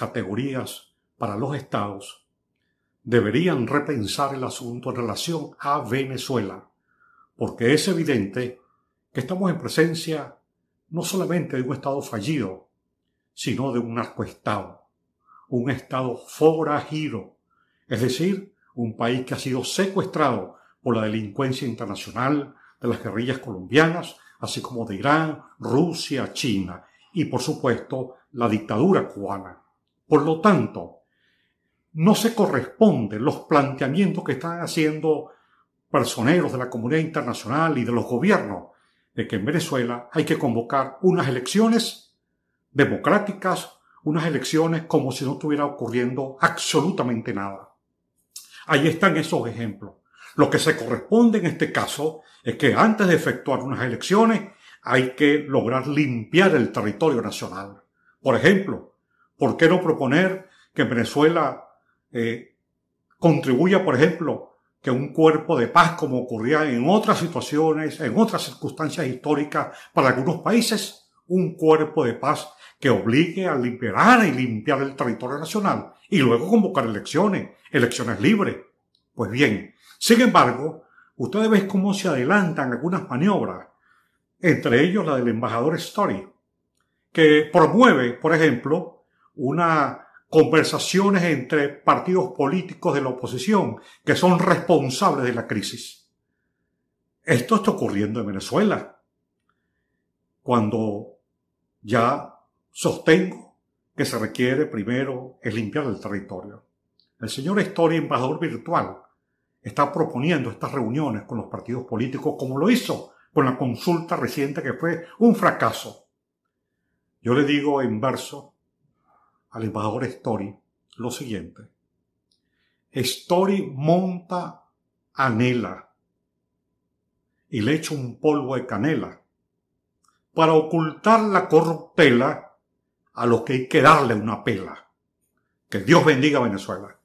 categorías para los estados, deberían repensar el asunto en relación a Venezuela, porque es evidente que estamos en presencia no solamente de un estado fallido, sino de un narcoestado, un estado forajido, es decir, un país que ha sido secuestrado por la delincuencia internacional de las guerrillas colombianas, así como de Irán, Rusia, China y, por supuesto, la dictadura cubana. Por lo tanto, no se corresponden los planteamientos que están haciendo personeros de la comunidad internacional y de los gobiernos de que en Venezuela hay que convocar unas elecciones democráticas, unas elecciones como si no estuviera ocurriendo absolutamente nada. Ahí están esos ejemplos. Lo que se corresponde en este caso es que antes de efectuar unas elecciones hay que lograr limpiar el territorio nacional. Por ejemplo, ¿Por qué no proponer que Venezuela eh, contribuya, por ejemplo, que un cuerpo de paz, como ocurría en otras situaciones, en otras circunstancias históricas para algunos países, un cuerpo de paz que obligue a liberar y limpiar el territorio nacional y luego convocar elecciones, elecciones libres. Pues bien, sin embargo, ustedes ven cómo se adelantan algunas maniobras, entre ellos la del embajador Story, que promueve, por ejemplo, una conversaciones entre partidos políticos de la oposición que son responsables de la crisis. Esto está ocurriendo en Venezuela, cuando ya sostengo que se requiere primero es limpiar el territorio. El señor Story, embajador virtual, está proponiendo estas reuniones con los partidos políticos como lo hizo con la consulta reciente que fue un fracaso. Yo le digo en verso al embajador Story lo siguiente. Story monta anela y le echa un polvo de canela para ocultar la corruptela a los que hay que darle una pela. Que Dios bendiga a Venezuela.